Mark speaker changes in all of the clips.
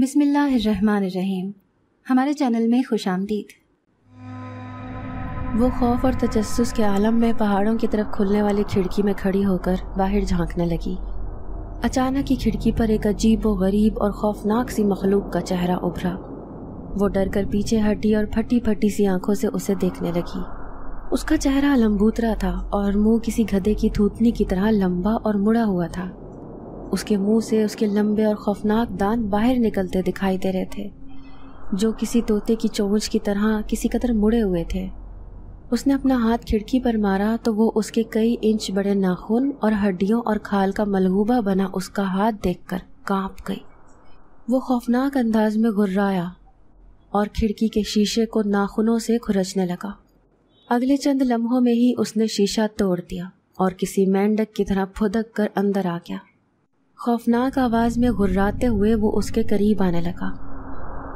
Speaker 1: बिसमीम हमारे चैनल में खुश आमदीद वो खौफ और तजस के आलम में पहाड़ों की तरफ खुलने वाली खिड़की में खड़ी होकर बाहर झांकने लगी अचानक ही खिड़की पर एक अजीब व गरीब और खौफनाक सी मखलूक का चेहरा उभरा वो डर कर पीछे हटी और फटी फटी सी आंखों से उसे देखने लगी उसका चेहरा लम्बूतरा था और मुंह किसी गधे की थूतनी की तरह लंबा और मुड़ा हुआ था उसके मुंह से उसके लंबे और खौफनाक दांत बाहर निकलते दिखाई दे रहे थे जो किसी तोते की चोंच की तरह किसी कदर मुड़े हुए थे उसने अपना हाथ खिड़की पर मारा तो वो उसके कई इंच बड़े नाखून और हड्डियों और खाल का मलहूबा बना उसका हाथ देखकर कांप गई वो खौफनाक अंदाज में घुर्राया और खिड़की के शीशे को नाखूनों से खुरचने लगा अगले चंद लम्हों में ही उसने शीशा तोड़ दिया और किसी मेंढक की तरह फुदक कर अंदर आ गया खौफनाक आवाज़ में घुर्राते हुए वो उसके करीब आने लगा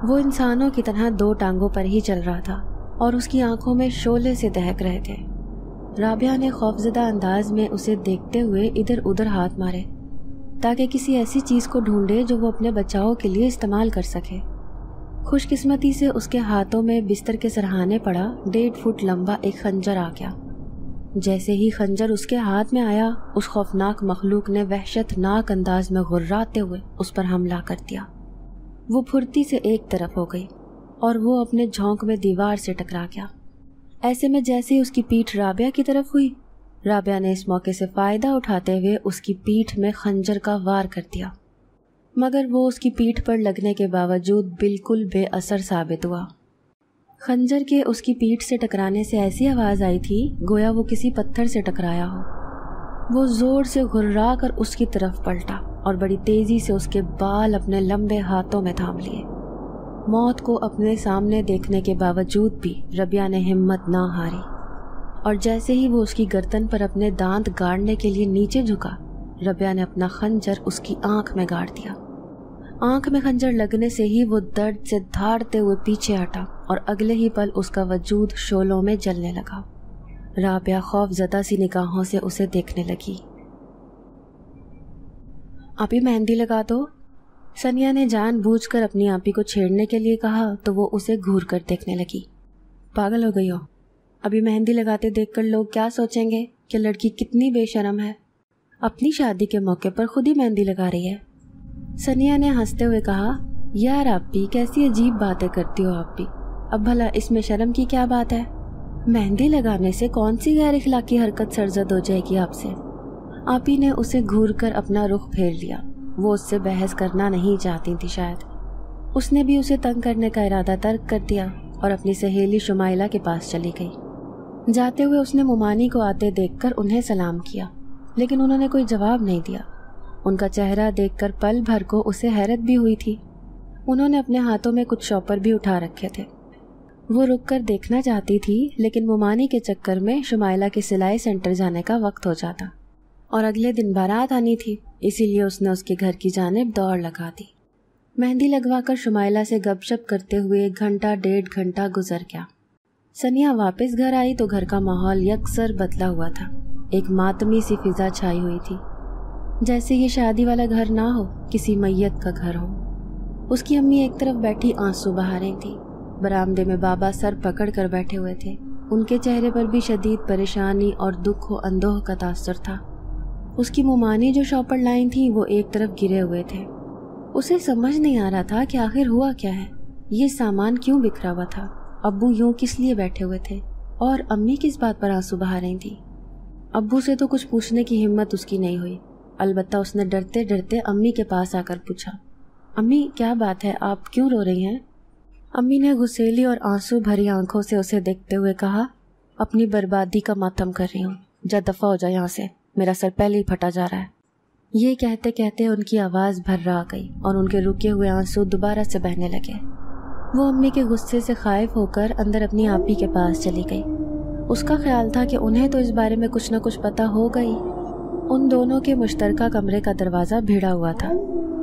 Speaker 1: वो इंसानों की तरह दो टांगों पर ही चल रहा था और उसकी आंखों में शोले से दहक रहे थे राबिया ने खौफजदा अंदाज में उसे देखते हुए इधर उधर हाथ मारे ताकि किसी ऐसी चीज़ को ढूंढे जो वो अपने बचाव के लिए इस्तेमाल कर सके खुशकिस्मती से उसके हाथों में बिस्तर के सरहाने पड़ा डेढ़ फुट लंबा एक खंजर आ गया जैसे ही खंजर उसके हाथ में आया उस खौफनाक मखलूक ने वहशतनाक अंदाज में घुर्राते हुए उस पर हमला कर दिया वो फुर्ती से एक तरफ हो गई और वो अपने झोंक में दीवार से टकरा गया ऐसे में जैसे ही उसकी पीठ राबिया की तरफ हुई राबिया ने इस मौके से फ़ायदा उठाते हुए उसकी पीठ में खंजर का वार कर दिया मगर वो उसकी पीठ पर लगने के बावजूद बिल्कुल बेअसर साबित हुआ खंजर के उसकी पीठ से टकराने से ऐसी आवाज़ आई थी गोया वो किसी पत्थर से टकराया हो वो ज़ोर से घुर्रा कर उसकी तरफ पलटा और बड़ी तेज़ी से उसके बाल अपने लंबे हाथों में थाम लिए मौत को अपने सामने देखने के बावजूद भी रबिया ने हिम्मत ना हारी और जैसे ही वो उसकी गर्दन पर अपने दांत गाड़ने के लिए नीचे झुका रबिया ने अपना खंजर उसकी आंख में गाड़ दिया आंख में खंजर लगने से ही वो दर्द से धाड़ते हुए पीछे हटा और अगले ही पल उसका वजूद शोलों में जलने लगा राबिया खौफ जदा सी निगाहों से उसे देखने लगी अभी मेहंदी लगा दो सनिया ने जानबूझकर अपनी आपी को छेड़ने के लिए कहा तो वो उसे घूर कर देखने लगी पागल हो गई हो अभी मेहंदी लगाते देखकर लोग क्या सोचेंगे कि लड़की कितनी बेशरम है अपनी शादी के मौके पर खुद ही मेहंदी लगा रही है सनिया ने हंसते हुए कहा यार आप भी कैसी अजीब बातें करती हो आप भी अब भला इसमें शर्म की क्या बात है मेहंदी लगाने से कौन सी गैर इखलाकी हरकत सरजद हो जाएगी आपसे आप ही ने उसे घूर कर अपना रुख फेर लिया वो उससे बहस करना नहीं चाहती थी शायद उसने भी उसे तंग करने का इरादा तर्क कर दिया और अपनी सहेली शुमाइला के पास चली गई जाते हुए उसने मुमानी को आते कर उन्हें सलाम किया लेकिन उन्होंने कोई जवाब नहीं दिया उनका चेहरा कर पल भर को उसे हैरत भी हुई थी उन्होंने अपने हाथों में कुछ शॉपर भी उठा रखे थे वो रुक कर देखना चाहती थी लेकिन मुमानी के चक्कर में शुमाइला के सिलाई सेंटर जाने का वक्त हो जाता और अगले दिन बारात आनी थी इसीलिए उसने उसके घर की जानब दौड़ लगा दी मेहंदी लगवाकर शुमाइला से गपशप करते हुए एक घंटा डेढ़ घंटा गुजर गया सनिया वापस घर आई तो घर का माहौल यकसर बदला हुआ था एक मातमी सी फिजा छाई हुई थी जैसे ये शादी वाला घर ना हो किसी मैयत का घर हो उसकी अम्मी एक तरफ बैठी आंसू बहा रही थी बरामदे में बाबा सर पकड़ कर बैठे हुए थे उनके चेहरे पर भी शदीद परेशानी और दुख व अंदोह का तासर था उसकी मुमानी जो शॉपर लाइन थी वो एक तरफ गिरे हुए थे उसे समझ नहीं आ रहा था कि आखिर हुआ क्या है ये सामान क्यों बिखरा हुआ था अब्बू यूं किस लिए बैठे हुए थे और अम्मी किस बात पर आंसू बहा रही थी अब्बू से तो कुछ पूछने की हिम्मत उसकी नहीं हुई अलबत्ता उसने डरते डरते अम्मी के पास आकर पूछा अम्मी क्या बात है आप क्यों रो रही हैं अम्मी ने घुसेली और आंसू भरी आंखों से उसे देखते हुए कहा अपनी बर्बादी का मातम कर रही हूँ जा दफ़ा हो जाए यहाँ से मेरा सर पहले ही फटा जा रहा है ये कहते कहते उनकी आवाज़ भर्रा रहा गई और उनके रुके हुए आंसू दोबारा से बहने लगे वो अम्मी के गुस्से से खायब होकर अंदर अपनी आपी के पास चली गई उसका ख्याल था कि उन्हें तो इस बारे में कुछ ना कुछ पता हो गई उन दोनों के मुश्तरका कमरे का दरवाज़ा भिड़ा हुआ था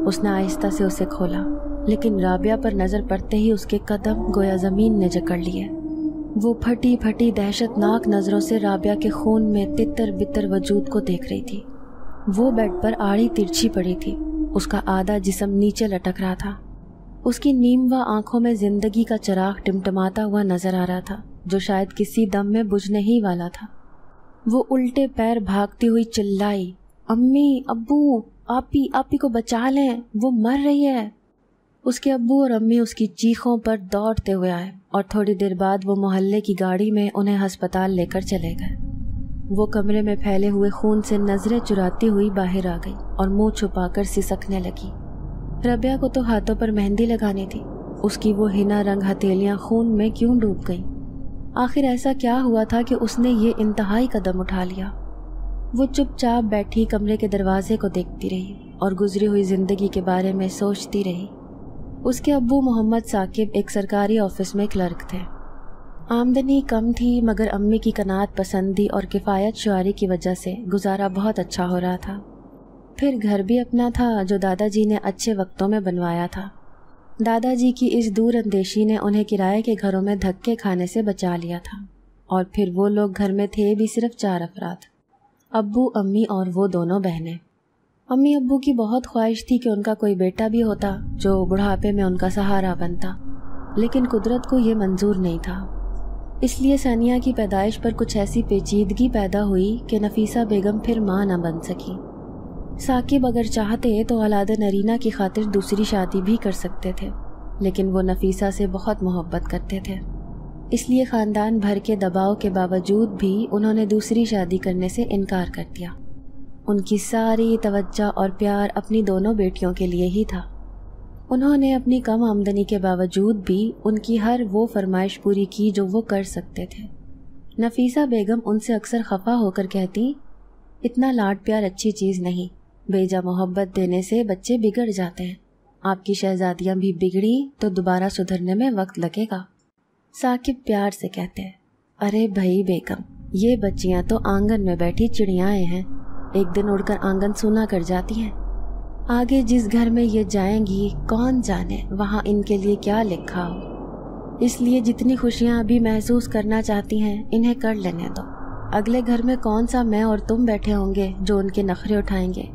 Speaker 1: उसने आहिस्ता से उसे खोला लेकिन राबिया पर नज़र पड़ते ही उसके कदम गोया ज़मीन ने जकड़ लिए वो फटी फटी दहशतनाक नज़रों से राबिया के खून में तितर बितर वजूद को देख रही थी वो बेड पर आड़ी तिरछी पड़ी थी उसका आधा जिसम नीचे लटक रहा था उसकी नीम व आंखों में जिंदगी का चराग टिमटमाता हुआ नजर आ रहा था जो शायद किसी दम में बुझने ही वाला था वो उल्टे पैर भागती हुई चिल्लाई अम्मी अबू आपी आपी को बचा लें वो मर रही है उसके अब्बू और अम्मी उसकी चीखों पर दौड़ते हुए आए और थोड़ी देर बाद वो मोहल्ले की गाड़ी में उन्हें अस्पताल लेकर चले गए वो कमरे में फैले हुए खून से नजरें चुराती हुई बाहर आ गई और मुंह छुपाकर सिसकने लगी रबिया को तो हाथों पर मेहंदी लगानी थी उसकी वो हिना रंग हथेलियाँ खून में क्यों डूब गईं आखिर ऐसा क्या हुआ था कि उसने ये इंतहाई कदम उठा लिया वो चुपचाप बैठी कमरे के दरवाजे को देखती रही और गुजरी हुई जिंदगी के बारे में सोचती रही उसके अबू मोहम्मद साकिब एक सरकारी ऑफिस में क्लर्क थे आमदनी कम थी मगर अम्मी की कनात पसंदी और किफ़ायत शुरी की वजह से गुजारा बहुत अच्छा हो रहा था फिर घर भी अपना था जो दादाजी ने अच्छे वक्तों में बनवाया था दादाजी की इस दूर अंदेशी ने उन्हें किराए के घरों में धक्के खाने से बचा लिया था और फिर वो लोग घर में थे भी सिर्फ चार अफराद अब्बू अम्मी और वो दोनों बहनें अम्मी अब्बू की बहुत ख्वाहिश थी कि उनका कोई बेटा भी होता जो बुढ़ापे में उनका सहारा बनता लेकिन कुदरत को ये मंजूर नहीं था इसलिए सानिया की पैदाइश पर कुछ ऐसी पेचीदगी पैदा हुई कि नफीसा बेगम फिर माँ न बन सकी साकिब अगर चाहते तो अलाद नरीना की खातिर दूसरी शादी भी कर सकते थे लेकिन वो नफीसा से बहुत मोहब्बत करते थे इसलिए ख़ानदान भर के दबाव के बावजूद भी उन्होंने दूसरी शादी करने से इनकार कर दिया उनकी सारी तवज्जा और प्यार अपनी दोनों बेटियों के लिए ही था उन्होंने अपनी कम आमदनी के बावजूद भी उनकी हर वो फरमाइश पूरी की जो वो कर सकते थे नफीसा बेगम उनसे अक्सर खफा होकर कहती इतना लाड प्यार अच्छी चीज़ नहीं बेजा मोहब्बत देने से बच्चे बिगड़ जाते हैं आपकी शहजादियाँ भी बिगड़ी तो दोबारा सुधरने में वक्त लगेगा साकिब प्यार से कहते हैं अरे भाई बेगम ये बच्चियाँ तो आंगन में बैठी चिड़ियाएँ हैं एक दिन उड़कर आंगन सूना कर जाती हैं आगे जिस घर में ये जाएंगी कौन जाने वहाँ इनके लिए क्या लिखा हो इसलिए जितनी खुशियाँ अभी महसूस करना चाहती हैं इन्हें कर लेने दो अगले घर में कौन सा मैं और तुम बैठे होंगे जो उनके नखरे उठाएंगे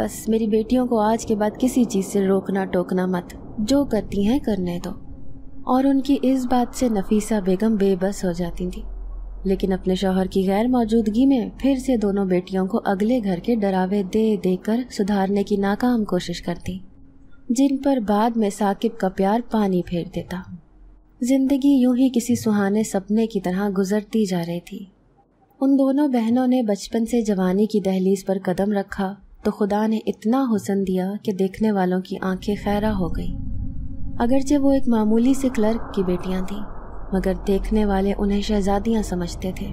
Speaker 1: बस मेरी बेटियों को आज के बाद किसी चीज़ से रोकना टोकना मत जो करती हैं करने दो और उनकी इस बात से नफीसा बेगम बेबस हो जाती थी लेकिन अपने शोहर की गैर मौजूदगी में फिर से दोनों बेटियों को अगले घर के डरावे दे देकर सुधारने की नाकाम कोशिश करती जिन पर बाद में साकिब का प्यार पानी फेर देता जिंदगी यूं ही किसी सुहाने सपने की तरह गुजरती जा रही थी उन दोनों बहनों ने बचपन से जवानी की दहलीज पर कदम रखा तो खुदा ने इतना हुसन दिया कि देखने वालों की आंखें खैरा हो गई अगरचे वो एक मामूली से क्लर्क की बेटियां थीं मगर देखने वाले उन्हें शहजादियाँ समझते थे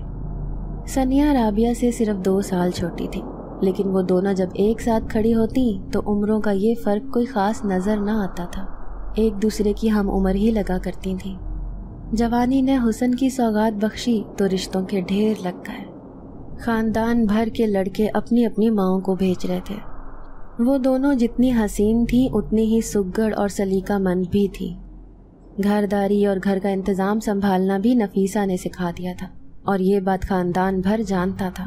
Speaker 1: सनिया राबिया से सिर्फ दो साल छोटी थी लेकिन वो दोनों जब एक साथ खड़ी होती तो उम्रों का ये फ़र्क कोई ख़ास नज़र ना आता था एक दूसरे की हम उम्र ही लगा करती थी जवानी ने हुसन की सौगात बख्शी तो रिश्तों के ढेर लग गए ख़ानदान भर के लड़के अपनी अपनी माओ को भेज रहे थे वो दोनों जितनी हसीन थी उतनी ही सुगड़ और सलीका मंद भी थी घरदारी और घर का इंतज़ाम संभालना भी नफीसा ने सिखा दिया था और ये बात खानदान भर जानता था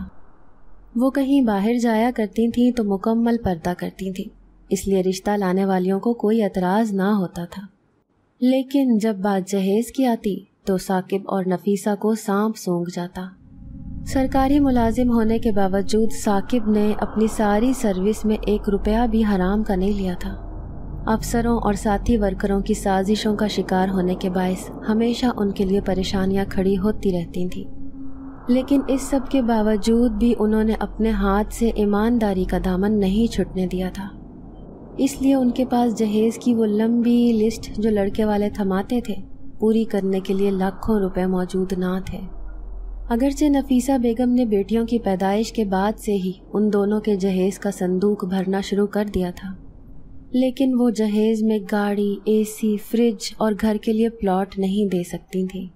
Speaker 1: वो कहीं बाहर जाया करती थीं तो मुकम्मल पर्दा करती थीं इसलिए रिश्ता लाने वालियों को कोई एतराज़ ना होता था लेकिन जब बात जहेज़ की आती तो साकिब और नफीसा को सांप सूंघ जाता सरकारी मुलाजिम होने के बावजूद साकिब ने अपनी सारी सर्विस में एक रुपया भी हराम का नहीं लिया था अफसरों और साथी वर्करों की साजिशों का शिकार होने के बायस हमेशा उनके लिए परेशानियां खड़ी होती रहती थीं लेकिन इस सब के बावजूद भी उन्होंने अपने हाथ से ईमानदारी का दामन नहीं छुटने दिया था इसलिए उनके पास जहेज़ की वो लंबी लिस्ट जो लड़के वाले थमाते थे पूरी करने के लिए लाखों रुपए मौजूद ना थे अगरचे नफीसा बेगम ने बेटियों की पैदाइश के बाद से ही उन दोनों के जहेज़ का संदूक भरना शुरू कर दिया था लेकिन वो जहेज में गाड़ी एसी, फ्रिज और घर के लिए प्लॉट नहीं दे सकती थी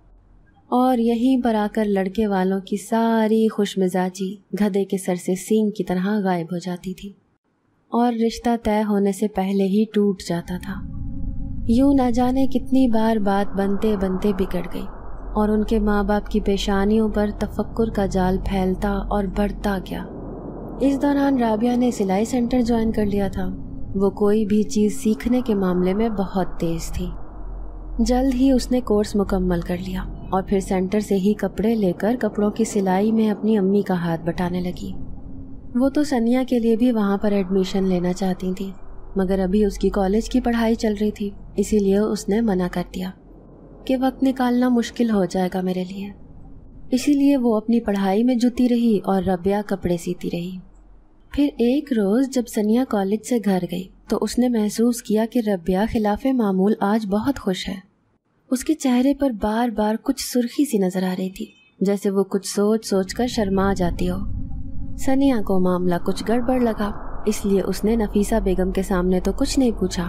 Speaker 1: और यहीं पर आकर लड़के वालों की सारी खुशमिजाजी गधे के सर से सींग की तरह गायब हो जाती थी और रिश्ता तय होने से पहले ही टूट जाता था यूं ना जाने कितनी बार बात बनते बनते बिगड़ गई और उनके माँ बाप की पेशानियों पर तफक्कुर का जाल फैलता और बढ़ता गया इस दौरान राबिया ने सिलाई सेंटर ज्वाइन कर लिया था वो कोई भी चीज़ सीखने के मामले में बहुत तेज थी जल्द ही उसने कोर्स मुकम्मल कर लिया और फिर सेंटर से ही कपड़े लेकर कपड़ों की सिलाई में अपनी अम्मी का हाथ बटाने लगी वो तो सनिया के लिए भी वहाँ पर एडमिशन लेना चाहती थी मगर अभी उसकी कॉलेज की पढ़ाई चल रही थी इसीलिए उसने मना कर दिया कि वक्त निकालना मुश्किल हो जाएगा मेरे लिए इसीलिए वो अपनी पढ़ाई में जुती रही और रबिया कपड़े सीती रही फिर एक रोज़ जब सनिया कॉलेज से घर गई तो उसने महसूस किया कि रबिया खिलाफ मामूल आज बहुत खुश है उसके चेहरे पर बार बार कुछ सुर्खी सी नज़र आ रही थी जैसे वो कुछ सोच सोच कर शर्मा जाती हो सनिया को मामला कुछ गड़बड़ लगा इसलिए उसने नफीसा बेगम के सामने तो कुछ नहीं पूछा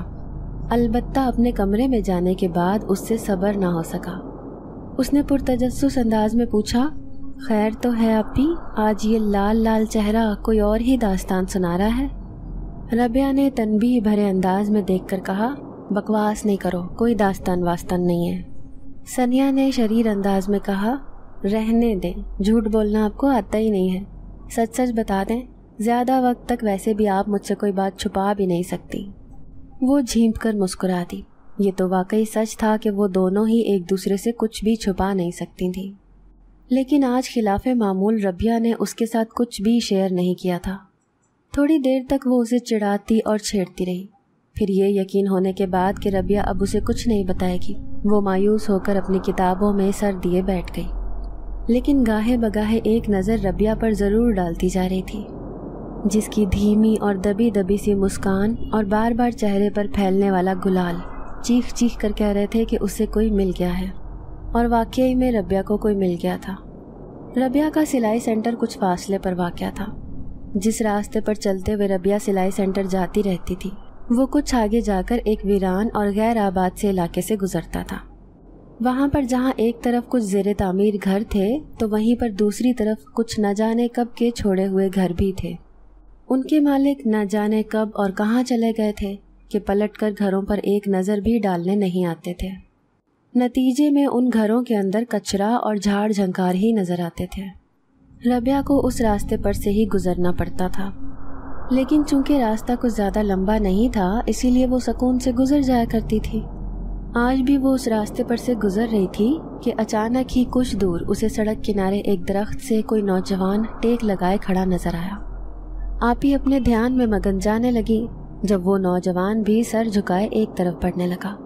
Speaker 1: अलबत्ता अपने कमरे में जाने के बाद उससे सबर ना हो सका उसने पुरतजस अंदाज में पूछा खैर तो है अपी आज ये लाल लाल चेहरा कोई और ही दास्तान सुना रहा है रबिया ने तनबी भरे अंदाज में देख कर कहा बकवास नहीं करो कोई दास्तान वास्तान नहीं है सनिया ने शरीर अंदाज में कहा रहने दें झूठ बोलना आपको आता ही नहीं है सच सच बता दें ज़्यादा वक्त तक वैसे भी आप मुझसे कोई बात छुपा भी नहीं सकती वो झीप कर मुस्कुरा दी ये तो वाकई सच था कि वो दोनों ही एक दूसरे से कुछ भी छुपा नहीं सकती थी लेकिन आज खिलाफ मामूल रबिया ने उसके साथ कुछ भी शेयर नहीं किया था थोड़ी देर तक वो उसे चिढ़ाती और छेड़ती रही फिर ये यकीन होने के बाद कि रबिया अब उसे कुछ नहीं बताएगी वो मायूस होकर अपनी किताबों में सर दिए बैठ गई लेकिन गाहे बगाहे एक नज़र रबिया पर ज़रूर डालती जा रही थी जिसकी धीमी और दबी दबी सी मुस्कान और बार बार चेहरे पर फैलने वाला गुलाल चीख चीख कर कह रहे थे कि उसे कोई मिल गया है और वाकई में रबिया को कोई मिल गया था रबिया का सिलाई सेंटर कुछ फासले पर वाक़ था जिस रास्ते पर चलते हुए रबिया सिलाई सेंटर जाती रहती थी वो कुछ आगे जाकर एक वीरान और गैर आबाद से इलाके से गुजरता था वहाँ पर जहाँ एक तरफ कुछ जेर तामीर घर थे तो वहीं पर दूसरी तरफ कुछ न जाने कब के छोड़े हुए घर भी थे उनके मालिक न जाने कब और कहाँ चले गए थे कि पलटकर घरों पर एक नज़र भी डालने नहीं आते थे नतीजे में उन घरों के अंदर कचरा और झाड़ झंकार ही नज़र आते थे रबिया को उस रास्ते पर से ही गुजरना पड़ता था लेकिन चूंकि रास्ता कुछ ज़्यादा लंबा नहीं था इसीलिए वो सुकून से गुजर जाया करती थी आज भी वो उस रास्ते पर से गुजर रही थी कि अचानक ही कुछ दूर उसे सड़क किनारे एक दरख्त से कोई नौजवान टेक लगाए खड़ा नजर आया आप ही अपने ध्यान में मगन जाने लगी जब वो नौजवान भी सर झुकाए एक तरफ बढ़ने लगा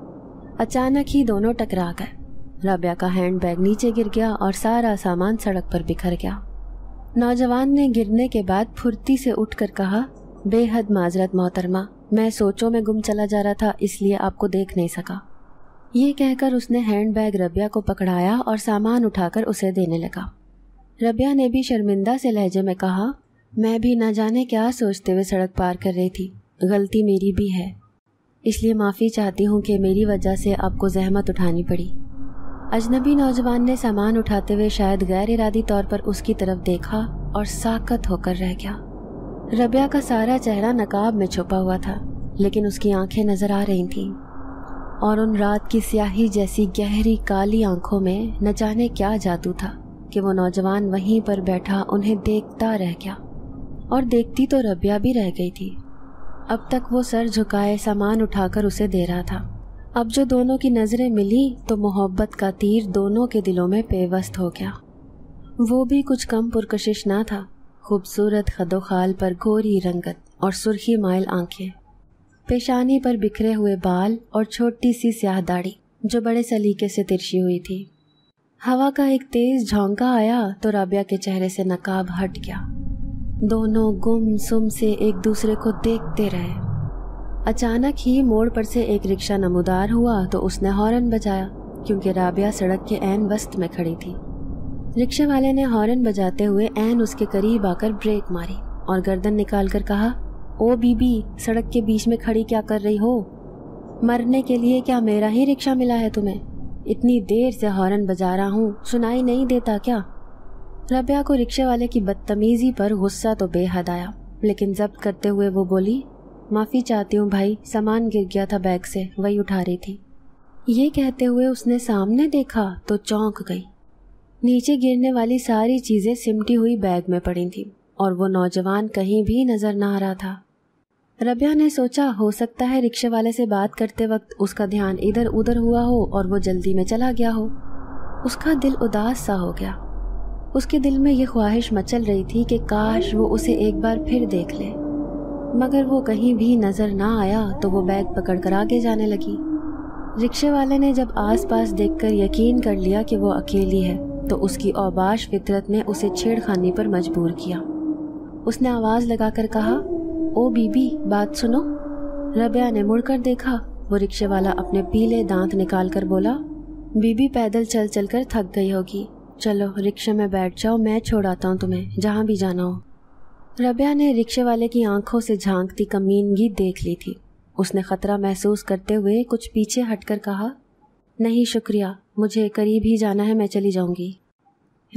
Speaker 1: अचानक ही दोनों टकरा गए रबिया का हैंड बैग नीचे गिर गया और सारा सामान सड़क पर बिखर गया नौजवान ने गिरने के बाद फुर्ती से उठकर कहा बेहद माजरत मोहतरमा मैं सोचों में गुम चला जा रहा था इसलिए आपको देख नहीं सका ये कहकर उसने हैंड बैग रबिया को पकड़ाया और सामान उठाकर उसे देने लगा रबिया ने भी शर्मिंदा से लहजे में कहा मैं भी न जाने क्या सोचते हुए सड़क पार कर रही थी गलती मेरी भी है इसलिए माफ़ी चाहती हूँ कि मेरी वजह से आपको जहमत उठानी पड़ी अजनबी नौजवान ने सामान उठाते हुए शायद गैर इरादी तौर पर उसकी तरफ देखा और साकत होकर रह गया रबिया का सारा चेहरा नकाब में छुपा हुआ था लेकिन उसकी आंखें नजर आ रही थीं और उन रात की स्याही जैसी गहरी काली आंखों में न जाने क्या जादू था कि वो नौजवान वहीं पर बैठा उन्हें देखता रह गया और देखती तो रबिया भी रह गई थी अब तक वो सर झुकाए सामान उठाकर उसे दे रहा था अब जो दोनों की नज़रें मिली तो मोहब्बत का तीर दोनों के दिलों में पेवस्त हो गया वो भी कुछ कम पुरकशिश ना था खूबसूरत खदोखाल पर गोरी रंगत और सुर्खी माइल आंखें पेशानी पर बिखरे हुए बाल और छोटी सी स्याह दाढ़ी जो बड़े सलीके से तिरछी हुई थी हवा का एक तेज़ झोंका आया तो राबिया के चेहरे से नकाब हट गया दोनों गुम सुम से एक दूसरे को देखते रहे अचानक ही मोड़ पर से एक रिक्शा नमोदार हुआ तो उसने हॉर्न बजाया क्योंकि राबिया सड़क के एन वस्त में खड़ी थी रिक्शे वाले ने हॉर्न बजाते हुए एन उसके करीब आकर ब्रेक मारी और गर्दन निकाल कर कहा ओ बीबी सड़क के बीच में खड़ी क्या कर रही हो मरने के लिए क्या मेरा ही रिक्शा मिला है तुम्हें इतनी देर से हॉर्न बजा रहा हूँ सुनाई नहीं देता क्या रबिया को रिक्शे वाले की बदतमीजी पर गुस्सा तो बेहद आया लेकिन जब्त करते हुए वो बोली माफ़ी चाहती हूँ भाई सामान गिर गया था बैग से वही उठा रही थी ये कहते हुए उसने सामने देखा तो चौंक गई नीचे गिरने वाली सारी चीज़ें सिमटी हुई बैग में पड़ी थी और वो नौजवान कहीं भी नज़र ना आ रहा था रबिया ने सोचा हो सकता है रिक्शे वाले से बात करते वक्त उसका ध्यान इधर उधर हुआ हो और वो जल्दी में चला गया हो उसका दिल उदास सा हो गया उसके दिल में यह ख्वाहिश मचल रही थी कि काश वो उसे एक बार फिर देख ले मगर वो कहीं भी नज़र ना आया तो वो बैग पकड़ कर आगे जाने लगी रिक्शे वाले ने जब आसपास देखकर यकीन कर लिया कि वो अकेली है तो उसकी औबाश फितरत ने उसे छेड़खानी पर मजबूर किया उसने आवाज़ लगाकर कहा ओ बीबी बात सुनो रबिया ने मुड़कर देखा वो रिक्शे वाला अपने पीले दांत निकाल कर बोला बीबी पैदल चल चल कर थक गई होगी चलो रिक्शे में बैठ जाओ मैं छोड़ाता हूँ तुम्हें जहाँ भी जाना हो रबिया ने रिक्शे वाले की आंखों से झांकती कमीनगी देख ली थी उसने ख़तरा महसूस करते हुए कुछ पीछे हटकर कहा नहीं शुक्रिया मुझे करीब ही जाना है मैं चली जाऊंगी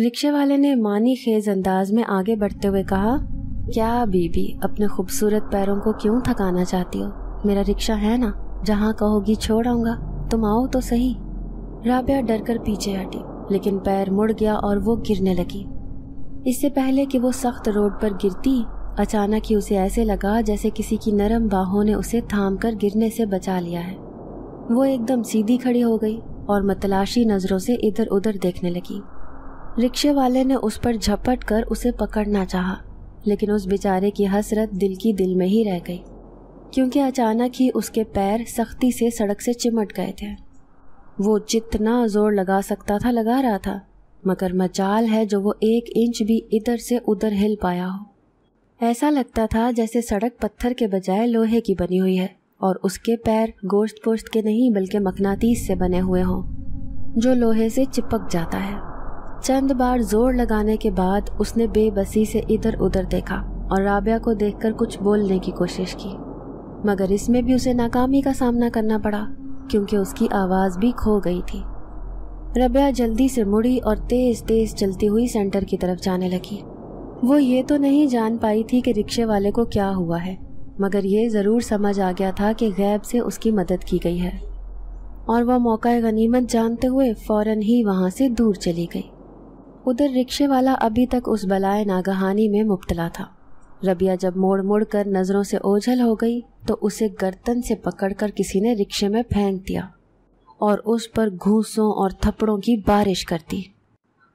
Speaker 1: रिक्शे वाले ने मानी खेज अंदाज में आगे बढ़ते हुए कहा क्या बीबी अपने खूबसूरत पैरों को क्यों थकाना चाहती हो मेरा रिक्शा है ना जहाँ कहोगी छोड़ आऊँगा तुम आओ तो सही राबिया डर कर पीछे हटी लेकिन पैर मुड़ गया और वो गिरने लगी इससे पहले कि वो सख्त रोड पर गिरती अचानक ही उसे ऐसे लगा जैसे किसी की नरम बाहों ने उसे थाम कर गिरने से बचा लिया है वो एकदम सीधी खड़ी हो गई और मतलाशी नज़रों से इधर उधर देखने लगी रिक्शे वाले ने उस पर झपट कर उसे पकड़ना चाहा लेकिन उस बेचारे की हसरत दिल की दिल में ही रह गई क्योंकि अचानक ही उसके पैर सख्ती से सड़क से चिमट गए थे वो जितना जोर लगा सकता था लगा रहा था मगर मचाल है जो वो एक इंच भी इधर से उधर हिल पाया हो ऐसा लगता था जैसे सड़क पत्थर के बजाय लोहे की बनी हुई है और उसके पैर गोश्त पोश्त के नहीं बल्कि मकनातीस से बने हुए हों जो लोहे से चिपक जाता है चंद बार जोर लगाने के बाद उसने बेबसी से इधर उधर देखा और राबिया को देखकर कुछ बोलने की कोशिश की मगर इसमें भी उसे नाकामी का सामना करना पड़ा क्योंकि उसकी आवाज़ भी खो गई थी रबिया जल्दी से मुड़ी और तेज़ तेज़ चलती हुई सेंटर की तरफ जाने लगी वो ये तो नहीं जान पाई थी कि रिक्शे वाले को क्या हुआ है मगर ये ज़रूर समझ आ गया था कि गैब से उसकी मदद की गई है और वह मौका गनीमत जानते हुए फ़ौर ही वहाँ से दूर चली गई उधर रिक्शे वाला अभी तक उस बलाए नागहानी में मुबतला था रबिया जब मोड़ मोड़ कर नज़रों से ओझल हो गई तो उसे गर्तन से पकड़कर किसी ने रिक्शे में फेंक दिया और उस पर घूसों और थप्पड़ों की बारिश कर दी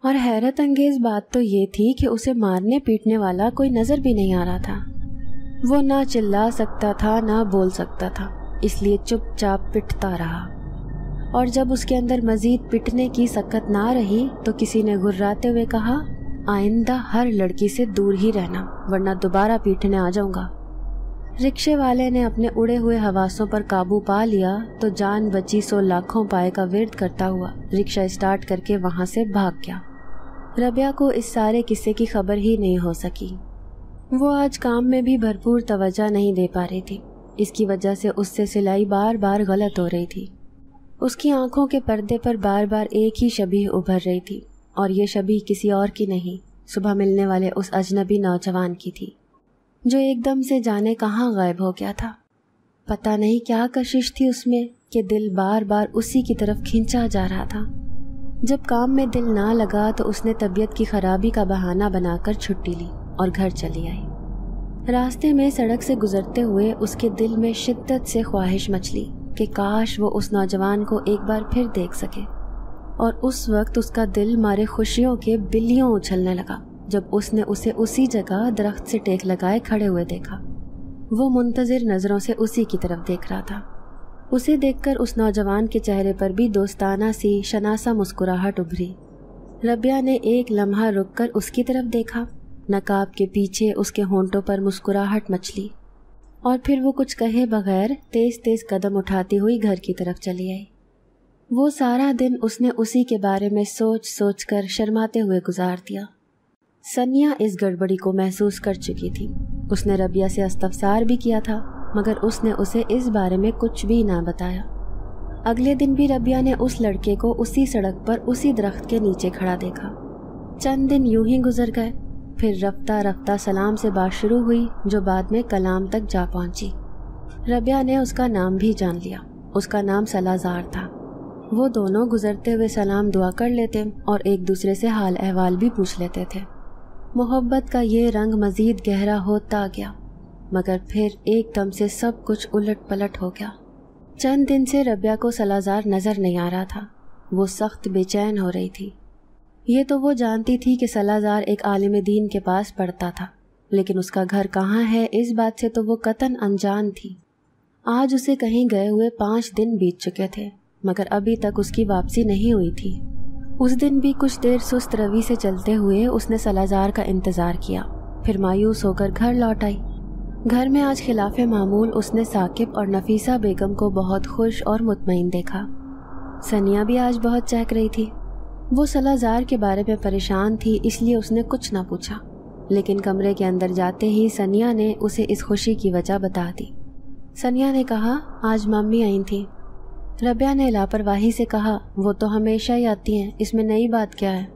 Speaker 1: और हैरत अंगेज बात तो ये थी कि उसे मारने पीटने वाला कोई नज़र भी नहीं आ रहा था वो ना चिल्ला सकता था ना बोल सकता था इसलिए चुपचाप पिटता रहा और जब उसके अंदर मज़ीद पिटने की सकत ना रही तो किसी ने घुर्राते हुए कहा आइंदा हर लड़की से दूर ही रहना वरना दोबारा पीटने आ जाऊंगा रिक्शे वाले ने अपने उड़े हुए हवासों पर काबू पा लिया तो जान बची सो लाखों पाए का विरद करता हुआ रिक्शा स्टार्ट करके वहां से भाग गया रबिया को इस सारे किस्से की खबर ही नहीं हो सकी वो आज काम में भी भरपूर तवज्जा नहीं दे पा रही थी इसकी वजह से उससे सिलाई बार बार गलत हो रही थी उसकी आंखों के पर्दे पर बार बार एक ही शबीह उभर रही थी और ये शबी किसी और की नहीं सुबह मिलने वाले उस अजनबी नौजवान की थी जो एकदम से जाने कहाँ गायब हो गया था पता नहीं क्या कशिश थी उसमें कि दिल बार बार उसी की तरफ खींचा जा रहा था जब काम में दिल ना लगा तो उसने तबीयत की खराबी का बहाना बनाकर छुट्टी ली और घर चली आई रास्ते में सड़क से गुजरते हुए उसके दिल में शिद्दत से ख्वाहिश मचली कि काश वो उस नौजवान को एक बार फिर देख सके और उस वक्त उसका दिल मारे खुशियों के बिल्लियों उछलने लगा जब उसने उसे उसी जगह दरख्त से टेक लगाए खड़े हुए देखा वो मुंतजर नज़रों से उसी की तरफ देख रहा था उसे देखकर उस नौजवान के चेहरे पर भी दोस्ताना सी शनासा मुस्कुराहट उभरी रबिया ने एक लम्हा रुककर उसकी तरफ देखा नकाब के पीछे उसके होंटों पर मुस्कुराहट मचली और फिर वो कुछ कहे बगैर तेज़ तेज़ कदम उठाती हुई घर की तरफ चली आई वो सारा दिन उसने उसी के बारे में सोच सोच कर शर्माते हुए गुजार दिया सनिया इस गड़बड़ी को महसूस कर चुकी थी उसने रबिया से अस्तफसार भी किया था मगर उसने उसे इस बारे में कुछ भी ना बताया अगले दिन भी रबिया ने उस लड़के को उसी सड़क पर उसी दरख्त के नीचे खड़ा देखा चंद दिन यूं ही गुजर गए फिर रफ्ता रफ्ता सलाम से बात शुरू हुई जो बाद में कलाम तक जा पहुंची रबिया ने उसका नाम भी जान लिया उसका नाम सलाजार था वो दोनों गुजरते हुए सलाम दुआ कर लेते और एक दूसरे से हाल अहवाल भी पूछ लेते थे मोहब्बत का ये रंग मज़ीद गहरा होता गया मगर फिर एकदम से सब कुछ उलट पलट हो गया चंद दिन से रबिया को सलाजार नज़र नहीं आ रहा था वो सख्त बेचैन हो रही थी ये तो वो जानती थी कि सलाजार एक आलिम दीन के पास पढ़ता था लेकिन उसका घर कहाँ है इस बात से तो वो कतन अनजान थी आज उसे कहीं गए हुए पाँच दिन बीत चुके थे मगर अभी तक उसकी वापसी नहीं हुई थी उस दिन भी कुछ देर सुस्त रवि से चलते हुए उसने सलाजार का इंतज़ार किया फिर मायूस होकर घर लौट आई घर में आज खिलाफ मामूल उसने साकिब और नफीसा बेगम को बहुत खुश और मुतमिन देखा सनिया भी आज बहुत चहक रही थी वो सलाजार के बारे में परेशान थी इसलिए उसने कुछ ना पूछा लेकिन कमरे के अंदर जाते ही सनिया ने उसे इस खुशी की वजह बता दी सनिया ने कहा आज मम्मी आई थी रबिया ने लापरवाही से कहा वो तो हमेशा ही आती हैं इसमें नई बात क्या है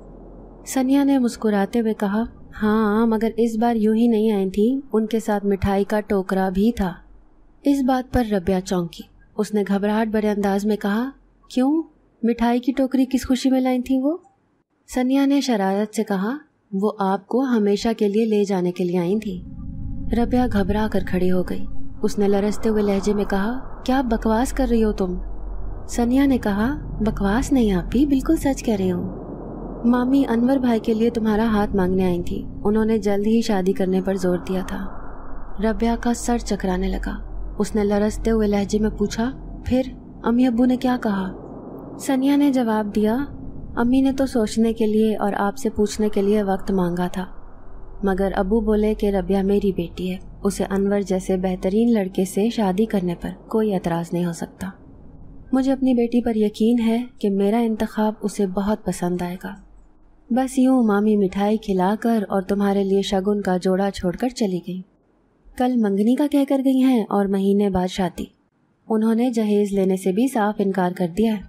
Speaker 1: सनिया ने मुस्कुराते हुए कहा हाँ मगर इस बार यूं ही नहीं आई थी उनके साथ मिठाई का टोकरा भी था इस बात पर रबिया चौंकी उसने घबराहट भरे अंदाज में कहा क्यों मिठाई की टोकरी किस खुशी में लाई थी वो सनिया ने शरारत से कहा वो आपको हमेशा के लिए ले जाने के लिए आई थी रबिया घबरा कर खड़ी हो गई उसने लरसते हुए लहजे में कहा क्या बकवास कर रही हो तुम सनिया ने कहा बकवास नहीं आपी बिल्कुल सच कह रही हूँ मामी अनवर भाई के लिए तुम्हारा हाथ मांगने आई थी उन्होंने जल्द ही शादी करने पर जोर दिया था रबिया का सर चकराने लगा उसने लरसते हुए लहजे में पूछा फिर अम्मी अबू ने क्या कहा सनिया ने जवाब दिया अम्मी ने तो सोचने के लिए और आपसे पूछने के लिए वक्त मांगा था मगर अबू बोले कि रबिया मेरी बेटी है उसे अनवर जैसे बेहतरीन लड़के से शादी करने पर कोई एतराज़ नहीं हो सकता मुझे अपनी बेटी पर यकीन है कि मेरा इंतखब उसे बहुत पसंद आएगा बस यूँ मामी मिठाई खिलाकर और तुम्हारे लिए शगुन का जोड़ा छोड़कर चली गई कल मंगनी का कहकर गई हैं और महीने बाद शादी उन्होंने जहेज लेने से भी साफ इनकार कर दिया है